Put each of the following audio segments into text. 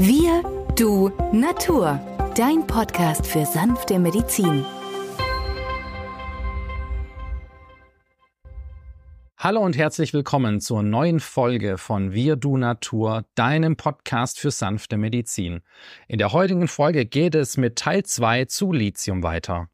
Wir, du, Natur. Dein Podcast für sanfte Medizin. Hallo und herzlich willkommen zur neuen Folge von Wir Du Natur, deinem Podcast für sanfte Medizin. In der heutigen Folge geht es mit Teil 2 zu Lithium weiter.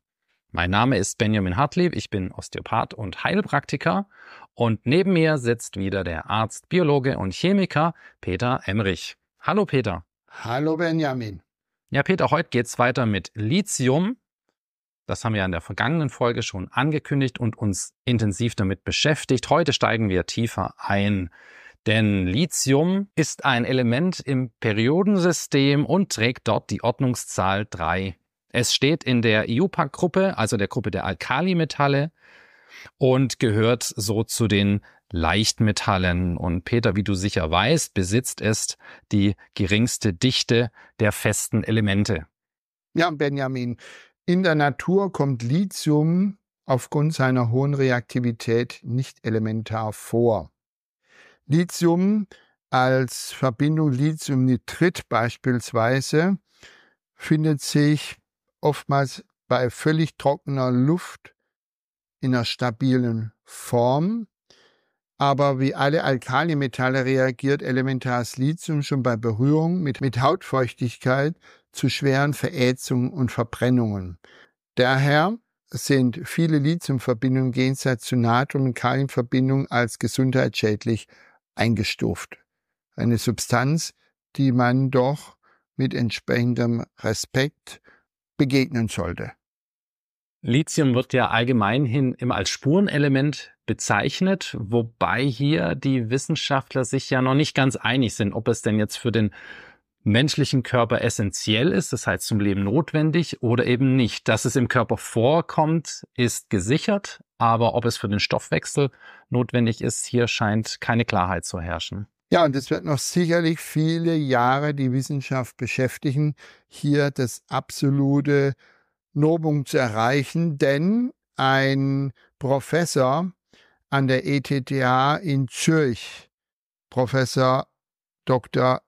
Mein Name ist Benjamin Hartlieb, ich bin Osteopath und Heilpraktiker und neben mir sitzt wieder der Arzt, Biologe und Chemiker Peter Emmerich. Hallo Peter. Hallo Benjamin. Ja, Peter, heute geht es weiter mit Lithium. Das haben wir in der vergangenen Folge schon angekündigt und uns intensiv damit beschäftigt. Heute steigen wir tiefer ein. Denn Lithium ist ein Element im Periodensystem und trägt dort die Ordnungszahl 3. Es steht in der IUPAC-Gruppe, e also der Gruppe der Alkalimetalle, und gehört so zu den Leichtmetallen. Und Peter, wie du sicher weißt, besitzt es die geringste Dichte der festen Elemente. Ja, Benjamin, in der Natur kommt Lithium aufgrund seiner hohen Reaktivität nicht elementar vor. Lithium als Verbindung Lithiumnitrit beispielsweise findet sich oftmals bei völlig trockener Luft in einer stabilen Form aber wie alle Alkalimetalle reagiert elementares Lithium schon bei Berührung mit, mit Hautfeuchtigkeit zu schweren Verätzungen und Verbrennungen. Daher sind viele Lithiumverbindungen im Gegensatz zu Natrium- und Kaliumverbindungen als gesundheitsschädlich eingestuft. Eine Substanz, die man doch mit entsprechendem Respekt begegnen sollte. Lithium wird ja allgemeinhin immer als Spurenelement bezeichnet, wobei hier die Wissenschaftler sich ja noch nicht ganz einig sind, ob es denn jetzt für den menschlichen Körper essentiell ist, das heißt zum Leben notwendig oder eben nicht. Dass es im Körper vorkommt, ist gesichert, aber ob es für den Stoffwechsel notwendig ist, hier scheint keine Klarheit zu herrschen. Ja, und es wird noch sicherlich viele Jahre die Wissenschaft beschäftigen, hier das absolute Nobung zu erreichen, denn ein Professor an der ETTH in Zürich, Professor Doktor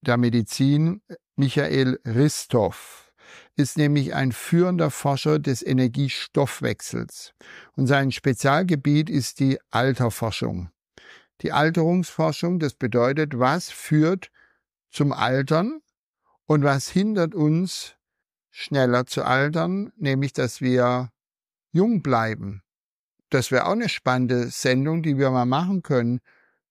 der Medizin äh, Michael Ristoff, ist nämlich ein führender Forscher des Energiestoffwechsels und sein Spezialgebiet ist die Alterforschung. Die Alterungsforschung, das bedeutet, was führt zum Altern und was hindert uns schneller zu altern, nämlich dass wir jung bleiben. Das wäre auch eine spannende Sendung, die wir mal machen können.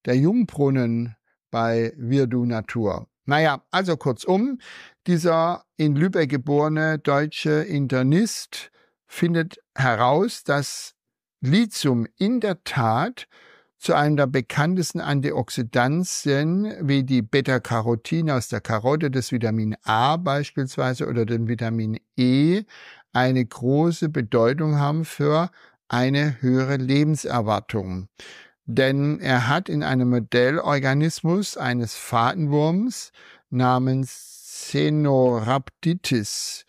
Der Jungbrunnen bei Wirdu Natur. Naja, also kurzum, dieser in Lübeck geborene deutsche Internist findet heraus, dass Lithium in der Tat zu einem der bekanntesten Antioxidantien wie die Beta-Carotin aus der Karotte, das Vitamin A beispielsweise oder dem Vitamin E eine große Bedeutung haben für eine höhere Lebenserwartung. Denn er hat in einem Modellorganismus eines Fadenwurms namens Xenoraptitis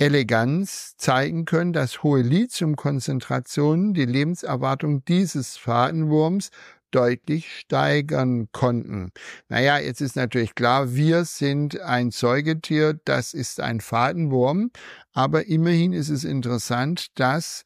Eleganz zeigen können, dass hohe Lithiumkonzentrationen die Lebenserwartung dieses Fadenwurms deutlich steigern konnten. Naja, jetzt ist natürlich klar, wir sind ein Säugetier, das ist ein Fadenwurm, aber immerhin ist es interessant, dass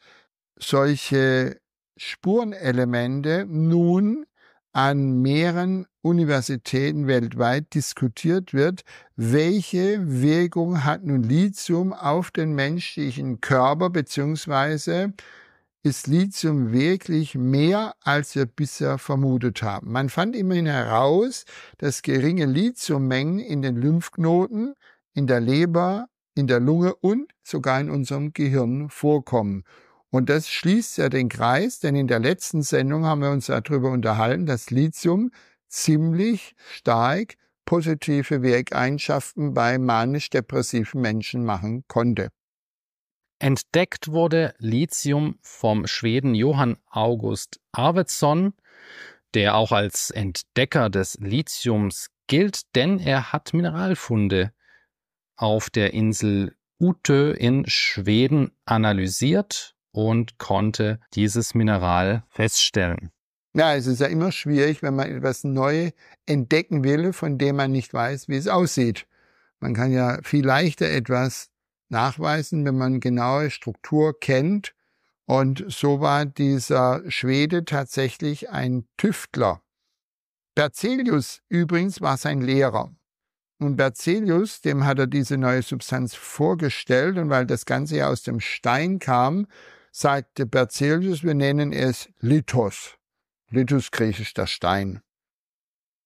solche Spurenelemente nun an mehreren Universitäten weltweit diskutiert wird, welche Wirkung hat nun Lithium auf den menschlichen Körper, beziehungsweise ist Lithium wirklich mehr, als wir bisher vermutet haben. Man fand immerhin heraus, dass geringe Lithiummengen in den Lymphknoten, in der Leber, in der Lunge und sogar in unserem Gehirn vorkommen. Und das schließt ja den Kreis, denn in der letzten Sendung haben wir uns darüber unterhalten, dass Lithium ziemlich stark positive Wirkeigenschaften bei manisch-depressiven Menschen machen konnte. Entdeckt wurde Lithium vom Schweden Johann August Arvidsson, der auch als Entdecker des Lithiums gilt, denn er hat Mineralfunde auf der Insel Utö in Schweden analysiert und konnte dieses Mineral feststellen. Ja, es ist ja immer schwierig, wenn man etwas Neues entdecken will, von dem man nicht weiß, wie es aussieht. Man kann ja viel leichter etwas nachweisen, wenn man genaue Struktur kennt. Und so war dieser Schwede tatsächlich ein Tüftler. Berzelius übrigens war sein Lehrer. Und Berzelius, dem hat er diese neue Substanz vorgestellt. Und weil das Ganze ja aus dem Stein kam, sagte Berzelius, wir nennen es Lithos. Lithos griechisch der Stein.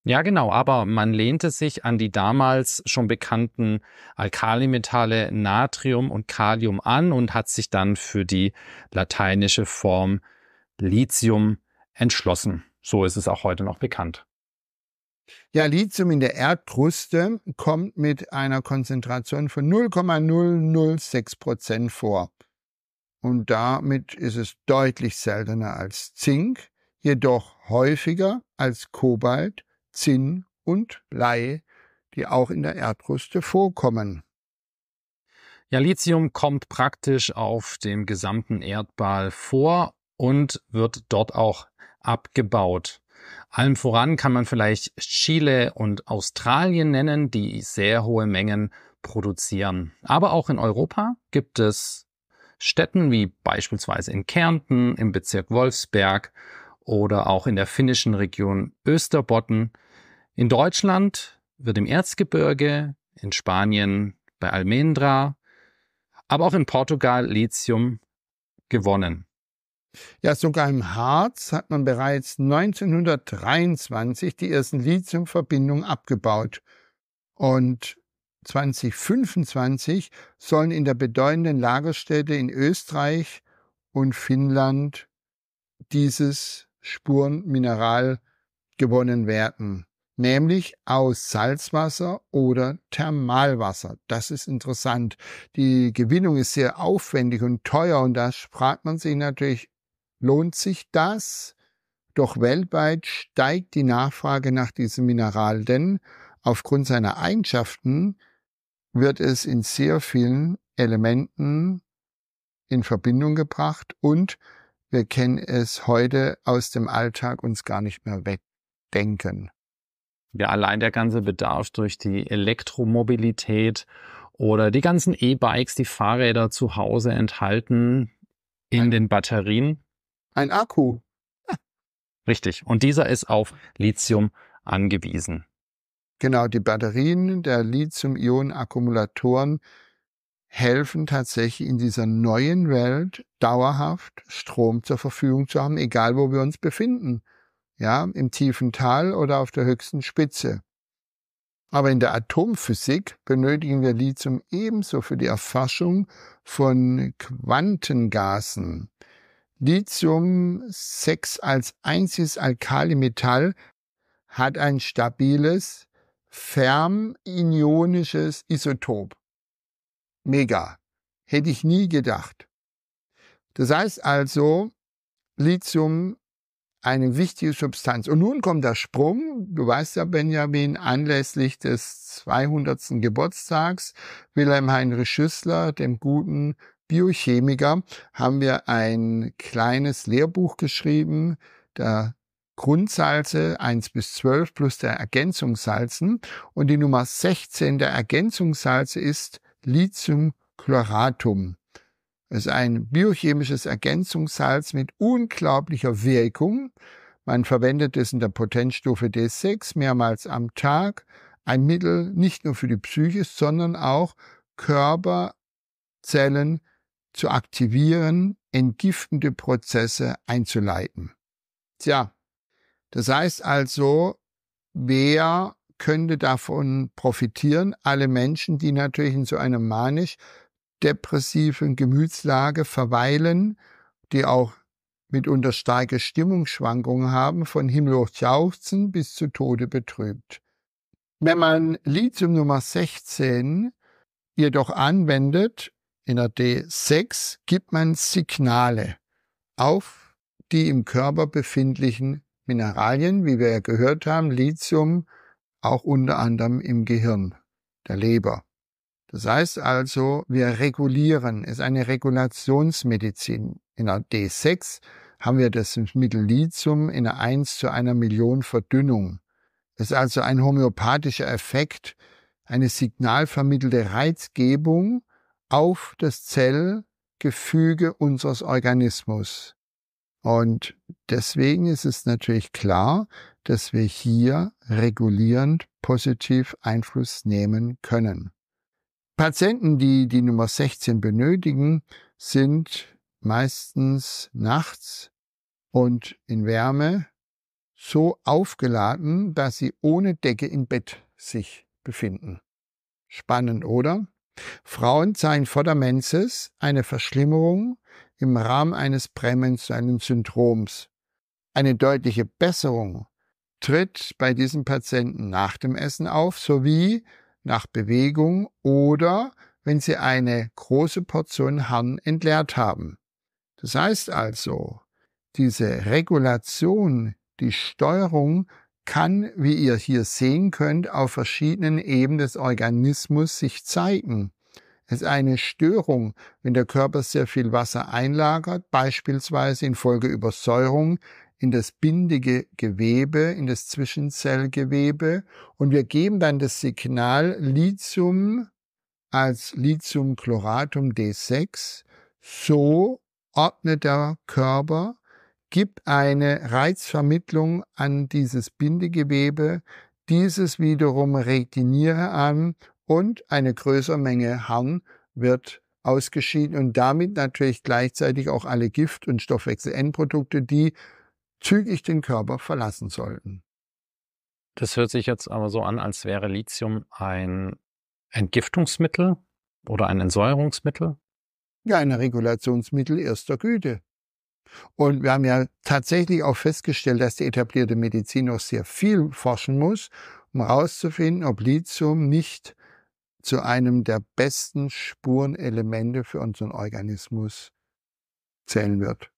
Ja, genau, aber man lehnte sich an die damals schon bekannten Alkalimetalle Natrium und Kalium an und hat sich dann für die lateinische Form Lithium entschlossen. So ist es auch heute noch bekannt. Ja, Lithium in der Erdkruste kommt mit einer Konzentration von 0,006 Prozent vor und damit ist es deutlich seltener als Zink, jedoch häufiger als Kobalt, Zinn und Blei, die auch in der Erdkruste vorkommen. Ja, Lithium kommt praktisch auf dem gesamten Erdball vor und wird dort auch abgebaut. Allem voran kann man vielleicht Chile und Australien nennen, die sehr hohe Mengen produzieren. Aber auch in Europa gibt es Städten wie beispielsweise in Kärnten, im Bezirk Wolfsberg oder auch in der finnischen Region Österbotten. In Deutschland wird im Erzgebirge, in Spanien bei Almendra, aber auch in Portugal Lithium gewonnen. Ja, sogar im Harz hat man bereits 1923 die ersten Lithiumverbindungen abgebaut. Und 2025 sollen in der bedeutenden Lagerstätte in Österreich und Finnland dieses Spurenmineral gewonnen werden, nämlich aus Salzwasser oder Thermalwasser. Das ist interessant. Die Gewinnung ist sehr aufwendig und teuer und da fragt man sich natürlich, lohnt sich das? Doch weltweit steigt die Nachfrage nach diesem Mineral, denn aufgrund seiner Eigenschaften wird es in sehr vielen Elementen in Verbindung gebracht und wir können es heute aus dem Alltag uns gar nicht mehr wegdenken. Ja, allein der ganze Bedarf durch die Elektromobilität oder die ganzen E-Bikes, die Fahrräder zu Hause enthalten in ein, den Batterien. Ein Akku. Richtig. Und dieser ist auf Lithium angewiesen. Genau, die Batterien der Lithium-Ionen-Akkumulatoren helfen tatsächlich in dieser neuen Welt dauerhaft Strom zur Verfügung zu haben, egal wo wir uns befinden. Ja, im tiefen Tal oder auf der höchsten Spitze. Aber in der Atomphysik benötigen wir Lithium ebenso für die Erforschung von Quantengasen. Lithium 6 als einziges Alkalimetall hat ein stabiles ferminionisches Isotop. Mega. Hätte ich nie gedacht. Das heißt also, Lithium eine wichtige Substanz. Und nun kommt der Sprung. Du weißt ja, Benjamin, anlässlich des 200. Geburtstags Wilhelm Heinrich Schüssler, dem guten Biochemiker, haben wir ein kleines Lehrbuch geschrieben, der Grundsalze 1 bis 12 plus der Ergänzungssalzen. Und die Nummer 16 der Ergänzungssalze ist Lithiumchloratum. Es ist ein biochemisches Ergänzungssalz mit unglaublicher Wirkung. Man verwendet es in der Potenzstufe D6 mehrmals am Tag. Ein Mittel nicht nur für die Psyche, sondern auch Körperzellen zu aktivieren, entgiftende Prozesse einzuleiten. Tja, das heißt also, wer könnte davon profitieren? Alle Menschen, die natürlich in so einer manisch-depressiven Gemütslage verweilen, die auch mitunter starke Stimmungsschwankungen haben, von himmelhoch jauchzen bis zu Tode betrübt. Wenn man Lithium Nummer 16 jedoch anwendet, in der D6, gibt man Signale auf die im Körper befindlichen Mineralien, wie wir ja gehört haben, Lithium, auch unter anderem im Gehirn, der Leber. Das heißt also, wir regulieren, ist eine Regulationsmedizin. In der D6 haben wir das Mittel Lithium in einer 1 zu einer Million Verdünnung. Das ist also ein homöopathischer Effekt, eine signalvermittelte Reizgebung auf das Zellgefüge unseres Organismus. Und deswegen ist es natürlich klar, dass wir hier regulierend positiv Einfluss nehmen können. Patienten, die die Nummer 16 benötigen, sind meistens nachts und in Wärme so aufgeladen, dass sie ohne Decke im Bett sich befinden. Spannend, oder? Frauen zeigen vor der Vordermenses eine Verschlimmerung im Rahmen eines prämenstruellen Syndroms. Eine deutliche Besserung tritt bei diesen Patienten nach dem Essen auf sowie nach Bewegung oder wenn sie eine große Portion Harn entleert haben. Das heißt also, diese Regulation, die Steuerung kann, wie ihr hier sehen könnt, auf verschiedenen Ebenen des Organismus sich zeigen. Es ist eine Störung, wenn der Körper sehr viel Wasser einlagert, beispielsweise infolge Übersäuerung in das bindige Gewebe, in das Zwischenzellgewebe. Und wir geben dann das Signal Lithium als Lithiumchloratum D6. So ordnet der Körper gibt eine Reizvermittlung an dieses Bindegewebe, dieses wiederum regt die Niere an und eine größere Menge Harn wird ausgeschieden und damit natürlich gleichzeitig auch alle Gift- und Stoffwechselendprodukte, die zügig den Körper verlassen sollten. Das hört sich jetzt aber so an, als wäre Lithium ein Entgiftungsmittel oder ein Entsäuerungsmittel. Ja, ein Regulationsmittel erster Güte. Und wir haben ja tatsächlich auch festgestellt, dass die etablierte Medizin noch sehr viel forschen muss, um herauszufinden, ob Lithium nicht zu einem der besten Spurenelemente für unseren Organismus zählen wird.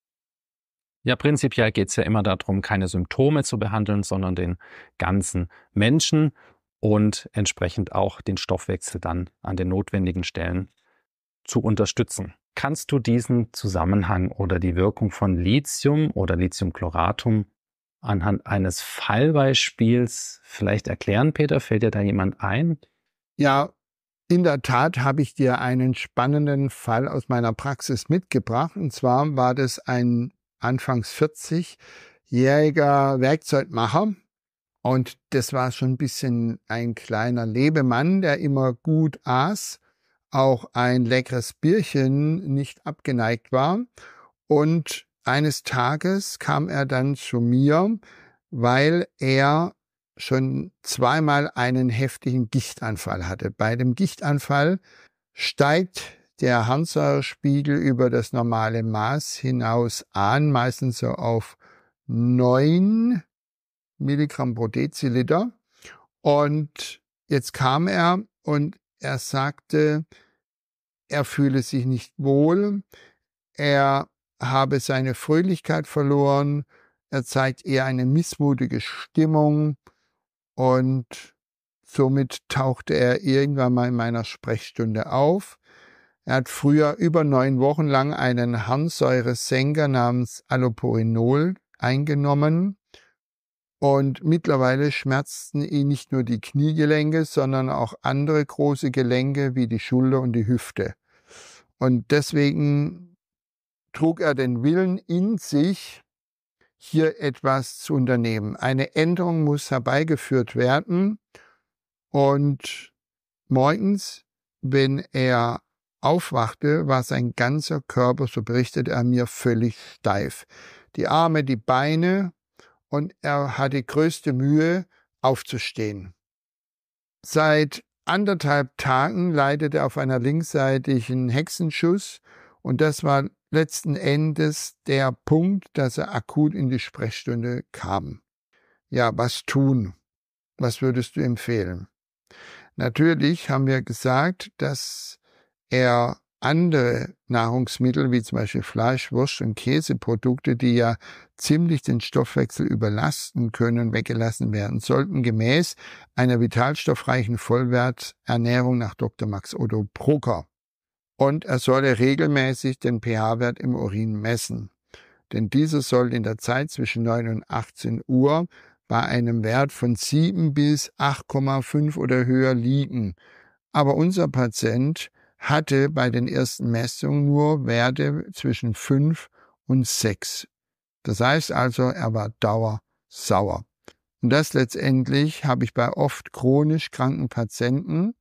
Ja, prinzipiell geht es ja immer darum, keine Symptome zu behandeln, sondern den ganzen Menschen und entsprechend auch den Stoffwechsel dann an den notwendigen Stellen zu unterstützen kannst du diesen Zusammenhang oder die Wirkung von Lithium oder Lithiumchloratum anhand eines Fallbeispiels vielleicht erklären, Peter? Fällt dir da jemand ein? Ja, in der Tat habe ich dir einen spannenden Fall aus meiner Praxis mitgebracht. Und zwar war das ein anfangs 40-jähriger Werkzeugmacher. Und das war schon ein bisschen ein kleiner Lebemann, der immer gut aß auch ein leckeres Bierchen nicht abgeneigt war. Und eines Tages kam er dann zu mir, weil er schon zweimal einen heftigen Gichtanfall hatte. Bei dem Gichtanfall steigt der Harnsäurespiegel über das normale Maß hinaus an, meistens so auf neun Milligramm pro Deziliter. Und jetzt kam er und er sagte, er fühle sich nicht wohl, er habe seine Fröhlichkeit verloren, er zeigt eher eine missmutige Stimmung und somit tauchte er irgendwann mal in meiner Sprechstunde auf. Er hat früher über neun Wochen lang einen Harnsäuresenker namens Allopurinol eingenommen und mittlerweile schmerzten ihn nicht nur die Kniegelenke, sondern auch andere große Gelenke wie die Schulter und die Hüfte. Und deswegen trug er den Willen in sich, hier etwas zu unternehmen. Eine Änderung muss herbeigeführt werden. Und morgens, wenn er aufwachte, war sein ganzer Körper, so berichtet er mir, völlig steif. Die Arme, die Beine, und er hatte größte Mühe, aufzustehen. Seit anderthalb Tagen leidet er auf einer linksseitigen Hexenschuss und das war letzten Endes der Punkt, dass er akut in die Sprechstunde kam. Ja, was tun? Was würdest du empfehlen? Natürlich haben wir gesagt, dass er andere Nahrungsmittel wie zum Beispiel Fleisch, Wurst und Käseprodukte, die ja ziemlich den Stoffwechsel überlasten können, weggelassen werden sollten, gemäß einer vitalstoffreichen Vollwerternährung nach Dr. Max Otto Brucker. Und er solle regelmäßig den pH-Wert im Urin messen. Denn dieser soll in der Zeit zwischen 9 und 18 Uhr bei einem Wert von 7 bis 8,5 oder höher liegen. Aber unser Patient hatte bei den ersten Messungen nur Werte zwischen 5 und 6. Das heißt also, er war dauersauer. Und das letztendlich habe ich bei oft chronisch kranken Patienten.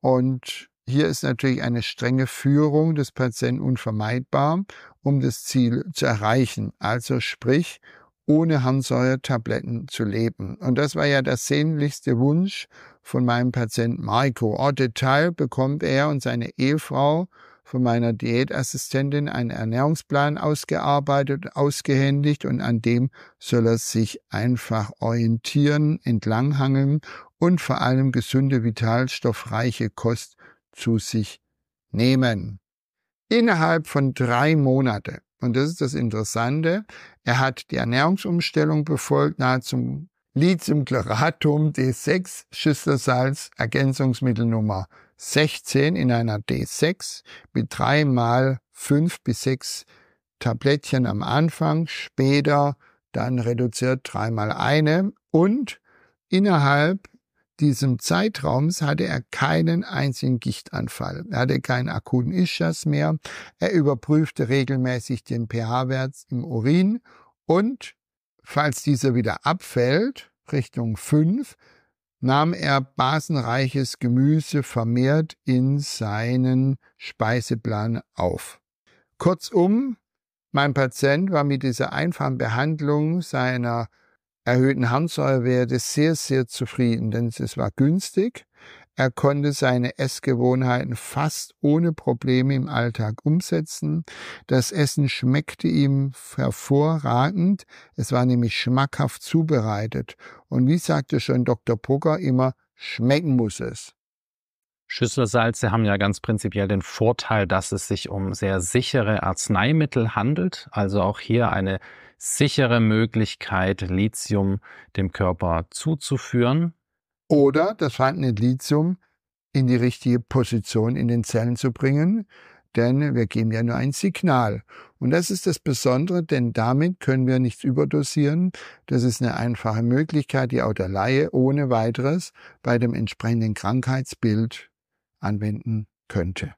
Und hier ist natürlich eine strenge Führung des Patienten unvermeidbar, um das Ziel zu erreichen. Also sprich, ohne Harnsäure-Tabletten zu leben. Und das war ja der sehnlichste Wunsch von meinem Patienten Marco. Au Detail bekommt er und seine Ehefrau von meiner Diätassistentin einen Ernährungsplan ausgearbeitet, ausgehändigt und an dem soll er sich einfach orientieren, entlanghangeln und vor allem gesunde, vitalstoffreiche Kost zu sich nehmen. Innerhalb von drei Monate und das ist das Interessante. Er hat die Ernährungsumstellung befolgt, nahezu Lithium Chloratum D6 Schüsselsalz Ergänzungsmittel Nummer 16 in einer D6 mit dreimal fünf bis sechs Tablettchen am Anfang, später dann reduziert dreimal eine und innerhalb diesem Zeitraums hatte er keinen einzigen Gichtanfall. Er hatte keinen akuten Ischias mehr. Er überprüfte regelmäßig den pH-Wert im Urin und falls dieser wieder abfällt, Richtung 5, nahm er basenreiches Gemüse vermehrt in seinen Speiseplan auf. Kurzum, mein Patient war mit dieser einfachen Behandlung seiner erhöhten Harnsäurewerte sehr, sehr zufrieden, denn es war günstig. Er konnte seine Essgewohnheiten fast ohne Probleme im Alltag umsetzen. Das Essen schmeckte ihm hervorragend. Es war nämlich schmackhaft zubereitet. Und wie sagte schon Dr. Pucker immer, schmecken muss es. Schüsselsalze haben ja ganz prinzipiell den Vorteil, dass es sich um sehr sichere Arzneimittel handelt, also auch hier eine sichere Möglichkeit, Lithium dem Körper zuzuführen. Oder das vorhandene Lithium in die richtige Position in den Zellen zu bringen, denn wir geben ja nur ein Signal. Und das ist das Besondere, denn damit können wir nichts überdosieren. Das ist eine einfache Möglichkeit, die auch der Laie ohne weiteres bei dem entsprechenden Krankheitsbild anwenden könnte.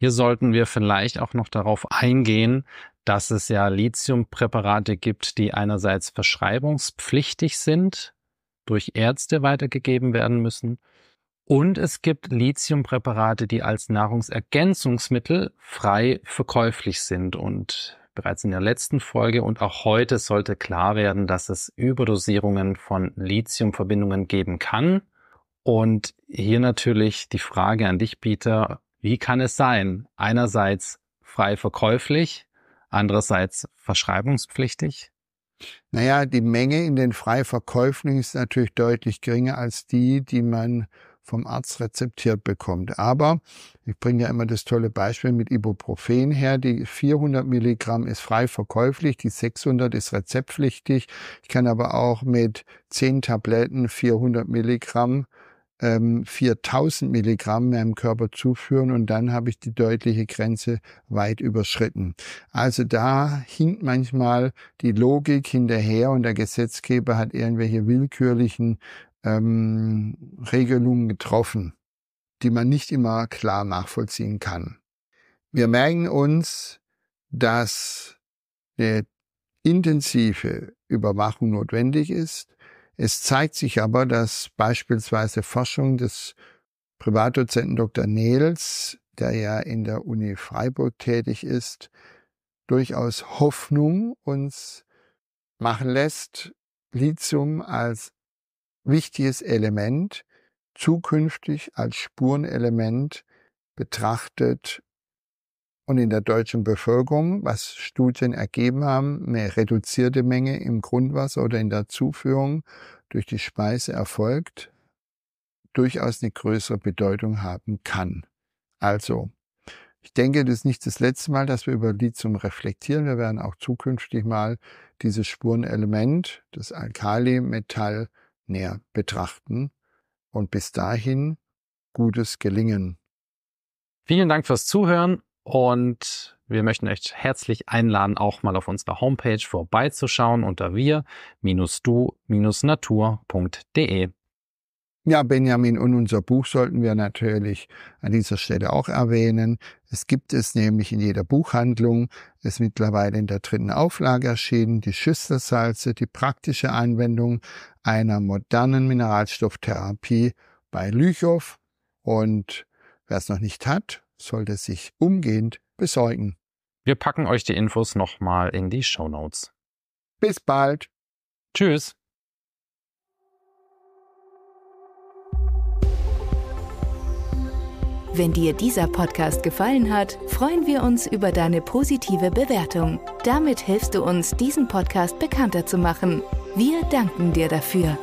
Hier sollten wir vielleicht auch noch darauf eingehen, dass es ja Lithiumpräparate gibt, die einerseits verschreibungspflichtig sind, durch Ärzte weitergegeben werden müssen. Und es gibt Lithiumpräparate, die als Nahrungsergänzungsmittel frei verkäuflich sind. Und bereits in der letzten Folge und auch heute sollte klar werden, dass es Überdosierungen von Lithiumverbindungen geben kann. Und hier natürlich die Frage an dich, Peter, wie kann es sein, einerseits frei verkäuflich, andererseits verschreibungspflichtig? Naja, die Menge in den Freiverkäufen ist natürlich deutlich geringer als die, die man vom Arzt rezeptiert bekommt. Aber ich bringe ja immer das tolle Beispiel mit Ibuprofen her. Die 400 Milligramm ist frei verkäuflich, die 600 ist rezeptpflichtig. Ich kann aber auch mit 10 Tabletten 400 Milligramm ähm, 4000 Milligramm meinem Körper zuführen und dann habe ich die deutliche Grenze weit überschritten. Also da hinkt manchmal die Logik hinterher und der Gesetzgeber hat irgendwelche willkürlichen ähm, Regelungen getroffen, die man nicht immer klar nachvollziehen kann. Wir merken uns, dass eine intensive Überwachung notwendig ist, es zeigt sich aber, dass beispielsweise Forschung des Privatdozenten Dr. Nels, der ja in der Uni Freiburg tätig ist, durchaus Hoffnung uns machen lässt, Lithium als wichtiges Element zukünftig als Spurenelement betrachtet und in der deutschen Bevölkerung, was Studien ergeben haben, eine reduzierte Menge im Grundwasser oder in der Zuführung durch die Speise erfolgt, durchaus eine größere Bedeutung haben kann. Also, ich denke, das ist nicht das letzte Mal, dass wir über Lithium reflektieren. Wir werden auch zukünftig mal dieses Spurenelement, das Alkalimetall, näher betrachten. Und bis dahin gutes Gelingen. Vielen Dank fürs Zuhören und wir möchten euch herzlich einladen, auch mal auf unserer Homepage vorbeizuschauen unter wir-du-natur.de. Ja, Benjamin, und unser Buch sollten wir natürlich an dieser Stelle auch erwähnen. Es gibt es nämlich in jeder Buchhandlung, ist mittlerweile in der dritten Auflage erschienen, die Schüsselsalze, die praktische Anwendung einer modernen Mineralstofftherapie bei Lüchow. Und wer es noch nicht hat sollte sich umgehend besorgen. Wir packen euch die Infos nochmal in die Show Notes. Bis bald. Tschüss. Wenn dir dieser Podcast gefallen hat, freuen wir uns über deine positive Bewertung. Damit hilfst du uns, diesen Podcast bekannter zu machen. Wir danken dir dafür.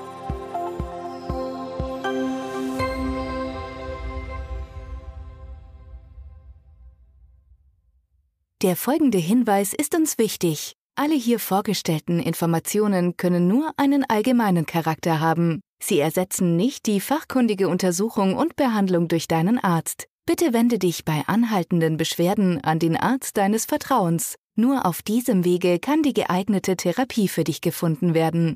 Der folgende Hinweis ist uns wichtig. Alle hier vorgestellten Informationen können nur einen allgemeinen Charakter haben. Sie ersetzen nicht die fachkundige Untersuchung und Behandlung durch deinen Arzt. Bitte wende dich bei anhaltenden Beschwerden an den Arzt deines Vertrauens. Nur auf diesem Wege kann die geeignete Therapie für dich gefunden werden.